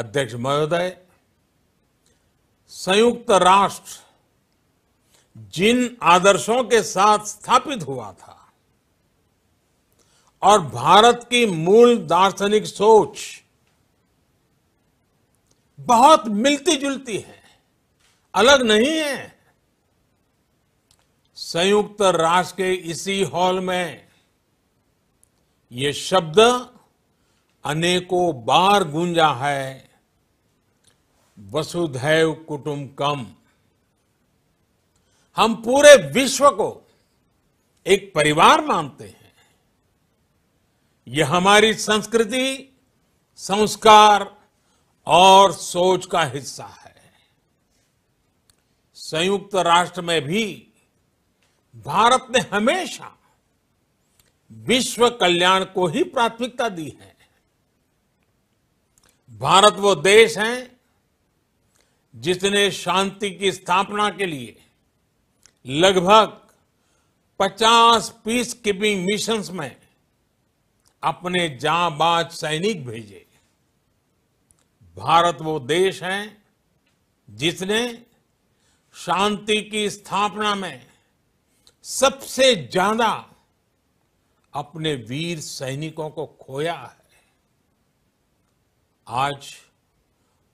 अध्यक्ष महोदय संयुक्त राष्ट्र जिन आदर्शों के साथ स्थापित हुआ था और भारत की मूल दार्शनिक सोच बहुत मिलती जुलती है अलग नहीं है संयुक्त राष्ट्र के इसी हॉल में ये शब्द अनेकों बार गूंजा है वसुधैव कम हम पूरे विश्व को एक परिवार मानते हैं यह हमारी संस्कृति संस्कार और सोच का हिस्सा है संयुक्त राष्ट्र में भी भारत ने हमेशा विश्व कल्याण को ही प्राथमिकता दी है भारत वो देश है जिसने शांति की स्थापना के लिए लगभग 50 पीस कीपिंग मिशंस में अपने जाबाज सैनिक भेजे भारत वो देश है जिसने शांति की स्थापना में सबसे ज्यादा अपने वीर सैनिकों को खोया है आज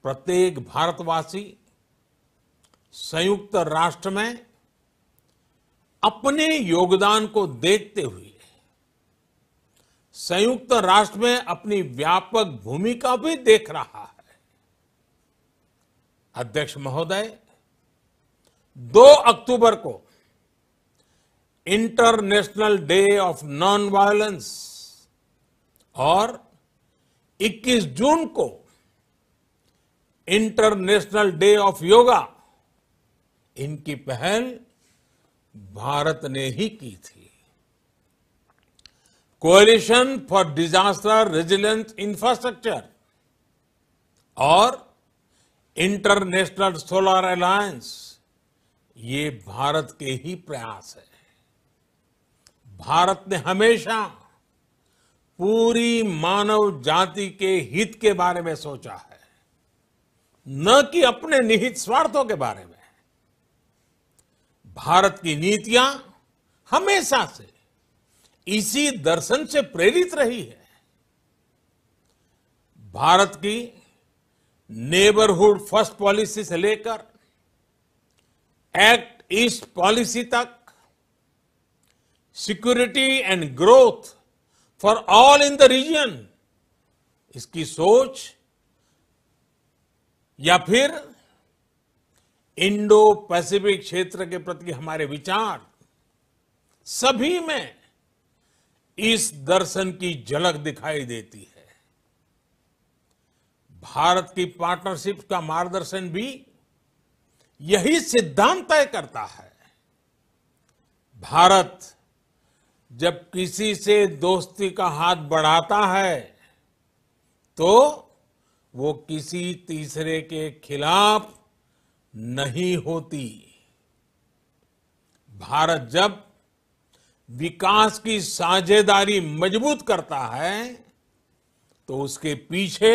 प्रत्येक भारतवासी संयुक्त राष्ट्र में अपने योगदान को देखते हुए संयुक्त राष्ट्र में अपनी व्यापक भूमिका भी देख रहा है अध्यक्ष महोदय 2 अक्टूबर को international day of non violence और 21 जून को इंटरनेशनल डे ऑफ योगा इनकी पहल भारत ने ही की थी coalition for disaster resilience infrastructure और इंटरनेशनल सोलर अलायंस ये भारत के ही प्रयास है भारत ने हमेशा पूरी मानव जाति के हित के बारे में सोचा है न कि अपने निहित स्वार्थों के बारे में भारत की नीतियां हमेशा से इसी दर्शन से प्रेरित रही है भारत की नेबरहुड फर्स्ट पॉलिसी से लेकर एक्ट ईस्ट पॉलिसी तक security and growth for all in the region इसकी सोच या फिर इंडो पैसिफिक क्षेत्र के प्रति हमारे विचार सभी में इस दर्शन की झलक दिखाई देती है भारत की पार्टनरशिप का मार्गदर्शन भी यही सिद्धांत तय करता है भारत जब किसी से दोस्ती का हाथ बढ़ाता है तो वो किसी तीसरे के खिलाफ नहीं होती भारत जब विकास की साझेदारी मजबूत करता है तो उसके पीछे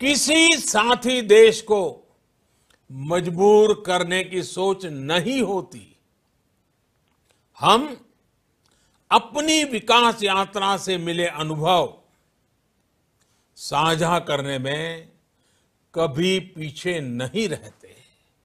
किसी साथी देश को मजबूर करने की सोच नहीं होती हम अपनी विकास यात्रा से मिले अनुभव साझा करने में कभी पीछे नहीं रहते